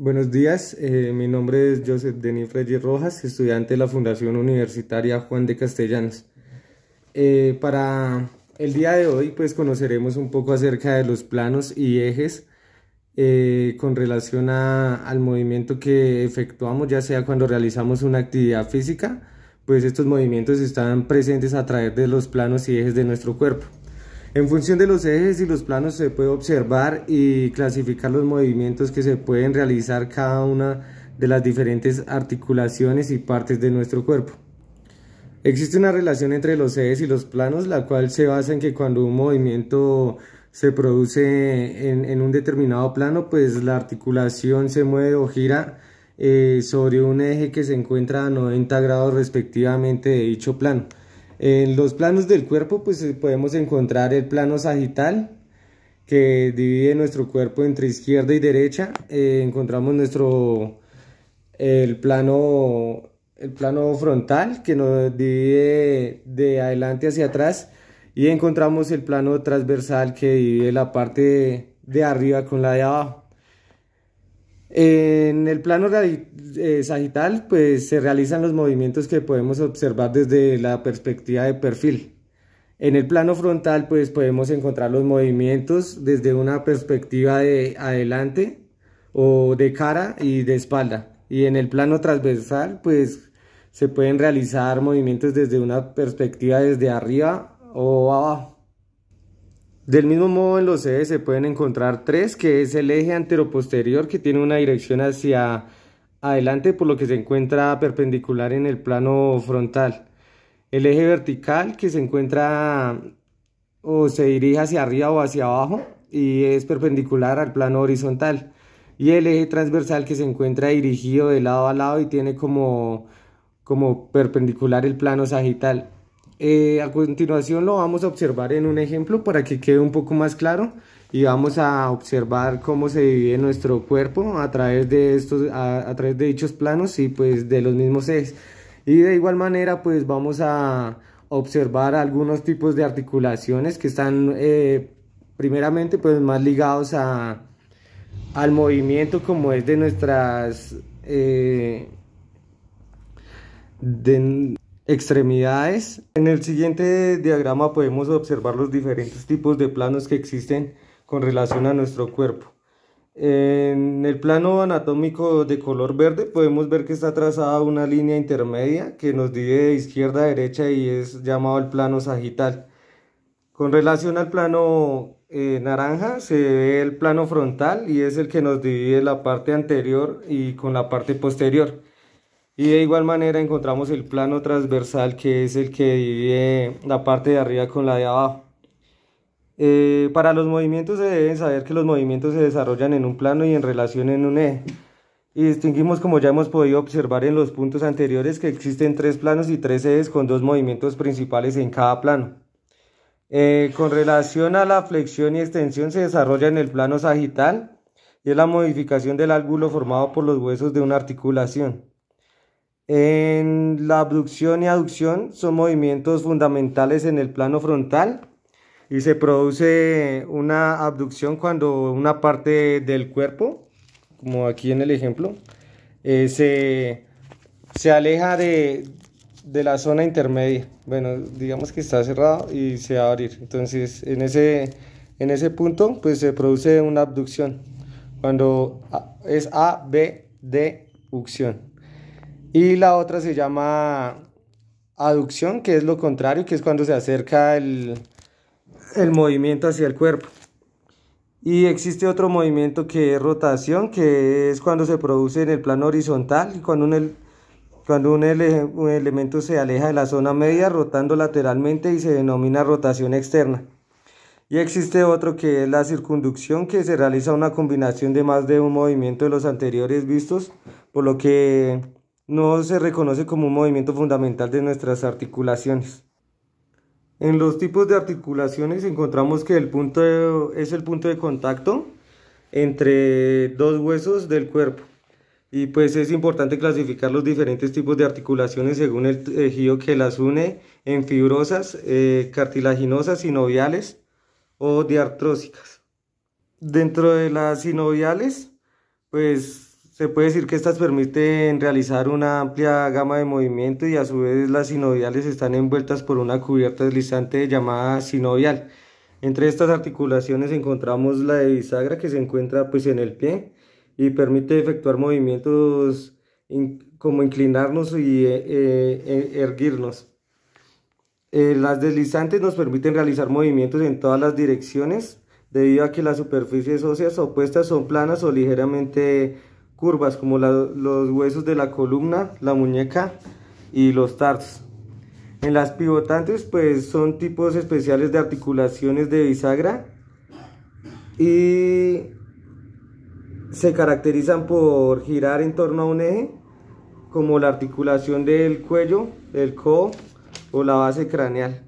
Buenos días, eh, mi nombre es Joseph Denis Freddy Rojas, estudiante de la Fundación Universitaria Juan de Castellanos. Eh, para el día de hoy, pues conoceremos un poco acerca de los planos y ejes eh, con relación al movimiento que efectuamos, ya sea cuando realizamos una actividad física, pues estos movimientos están presentes a través de los planos y ejes de nuestro cuerpo. En función de los ejes y los planos se puede observar y clasificar los movimientos que se pueden realizar cada una de las diferentes articulaciones y partes de nuestro cuerpo. Existe una relación entre los ejes y los planos, la cual se basa en que cuando un movimiento se produce en, un determinado plano, pues la articulación se mueve o gira eh, sobre un eje que se encuentra a 90 grados respectivamente de dicho plano. En los planos del cuerpo pues eh, podemos encontrar el plano sagital que divide nuestro cuerpo entre izquierda y derecha. Eh, encontramos nuestro el plano el plano frontal que nos divide de adelante hacia atrás y encontramos el plano transversal que divide la parte de arriba con la de abajo. En el plano eh, sagital, pues se realizan los movimientos que podemos observar desde la perspectiva de perfil. En el plano frontal, pues podemos encontrar los movimientos desde una perspectiva de adelante o de cara y de espalda. Y en el plano transversal, pues se pueden realizar movimientos desde una perspectiva desde arriba o abajo. Del mismo modo en los ejes se pueden encontrar tres, que es el eje anteroposterior que tiene una dirección hacia adelante por lo que se encuentra perpendicular en el plano frontal. El eje vertical que se encuentra o se dirige hacia arriba o hacia abajo y es perpendicular al plano horizontal. Y el eje transversal que se encuentra dirigido de lado a lado y tiene como, como perpendicular el plano sagital. Eh, a continuación lo vamos a observar en un ejemplo para que quede un poco más claro y vamos a observar cómo se divide nuestro cuerpo a través de estos a, través de dichos planos y pues de los mismos ejes y de igual manera pues vamos a observar algunos tipos de articulaciones que están eh, primeramente pues más ligados a, al movimiento como es de nuestras eh, de, extremidades. En el siguiente diagrama podemos observar los diferentes tipos de planos que existen con relación a nuestro cuerpo. En el plano anatómico de color verde podemos ver que está trazada una línea intermedia que nos divide de izquierda a derecha y es llamado el plano sagital. Con relación al plano eh, naranja se ve el plano frontal y es el que nos divide la parte anterior y con la parte posterior. Y de igual manera encontramos el plano transversal que es el que divide la parte de arriba con la de abajo. Eh, para los movimientos se deben saber que los movimientos se desarrollan en un plano y en relación en un eje. Y distinguimos, como ya hemos podido observar en los puntos anteriores, que existen tres planos y tres ejes con dos movimientos principales en cada plano. Eh, con relación a la flexión y extensión se desarrolla en el plano sagital y es la modificación del ángulo formado por los huesos de una articulación. En la abducción y aducción son movimientos fundamentales en el plano frontal y se produce una abducción cuando una parte del cuerpo, como aquí en el ejemplo, eh, se, aleja de, la zona intermedia. Bueno, digamos que está cerrado y se va a abrir. Entonces, en ese, en ese punto, pues se produce una abducción cuando es A, B, y la otra se llama aducción, que es lo contrario, que es cuando se acerca el, el movimiento hacia el cuerpo. Y existe otro movimiento que es rotación, que es cuando se produce en el plano horizontal cuando el, cuando un, un elemento se aleja de la zona media rotando lateralmente y se denomina rotación externa. Y existe otro que es la circunducción, que se realiza una combinación de más de un movimiento de los anteriores vistos, por lo que no se reconoce como un movimiento fundamental de nuestras articulaciones. En los tipos de articulaciones encontramos que el punto es el punto de contacto entre dos huesos del cuerpo. Y pues es importante clasificar los diferentes tipos de articulaciones según el tejido que las une en fibrosas, eh, cartilaginosas, sinoviales o diartrósicas. Dentro de las sinoviales, pues se puede decir que estas permiten realizar una amplia gama de movimientos y a su vez las sinoviales están envueltas por una cubierta deslizante llamada sinovial. Entre estas articulaciones encontramos la de bisagra que se encuentra pues en el pie y permite efectuar movimientos como inclinarnos y eh, eh, er, erguirnos. Eh, las deslizantes nos permiten realizar movimientos en todas las direcciones debido a que las superficies óseas opuestas son planas o ligeramente curvas como los huesos de la columna, la muñeca y los tarsos. En las pivotantes pues son tipos especiales de articulaciones de bisagra y se caracterizan por girar en torno a un eje como la articulación del cuello, el co o la base craneal.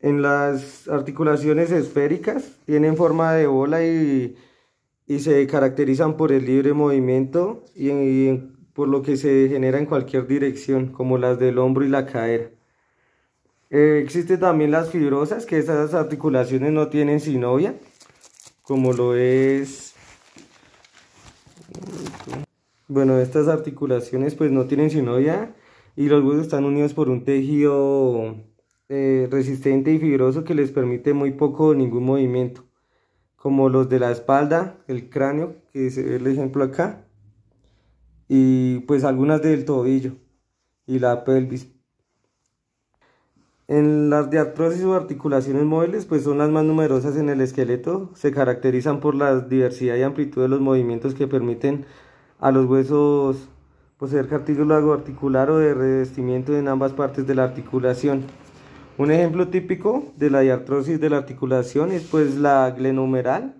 En las articulaciones esféricas tienen forma de bola y y se caracterizan por el libre movimiento y, por lo que se genera en cualquier dirección, como las del hombro y la cadera. Eh, existen también las fibrosas, que esas articulaciones no tienen sinovia, como lo es... Bueno, estas articulaciones pues no tienen sinovia y los huesos están unidos por un tejido eh, resistente y fibroso que les permite muy poco o ningún movimiento como los de la espalda, el cráneo, que se ve el ejemplo acá, y pues algunas del tobillo y la pelvis. En las diartrosis o articulaciones móviles, pues son las más numerosas en el esqueleto, se caracterizan por la diversidad y amplitud de los movimientos que permiten a los huesos poseer cartílago articular o de revestimiento en ambas partes de la articulación. Un ejemplo típico de la diartrosis de la articulación es pues la glenumeral,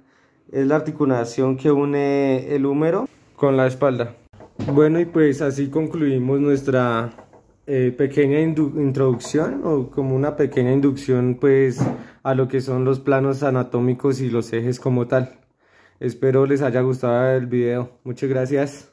es la articulación que une el húmero con la espalda. Bueno y pues así concluimos nuestra eh, pequeña introducción o como una pequeña inducción pues a lo que son los planos anatómicos y los ejes como tal. Espero les haya gustado el video. Muchas gracias.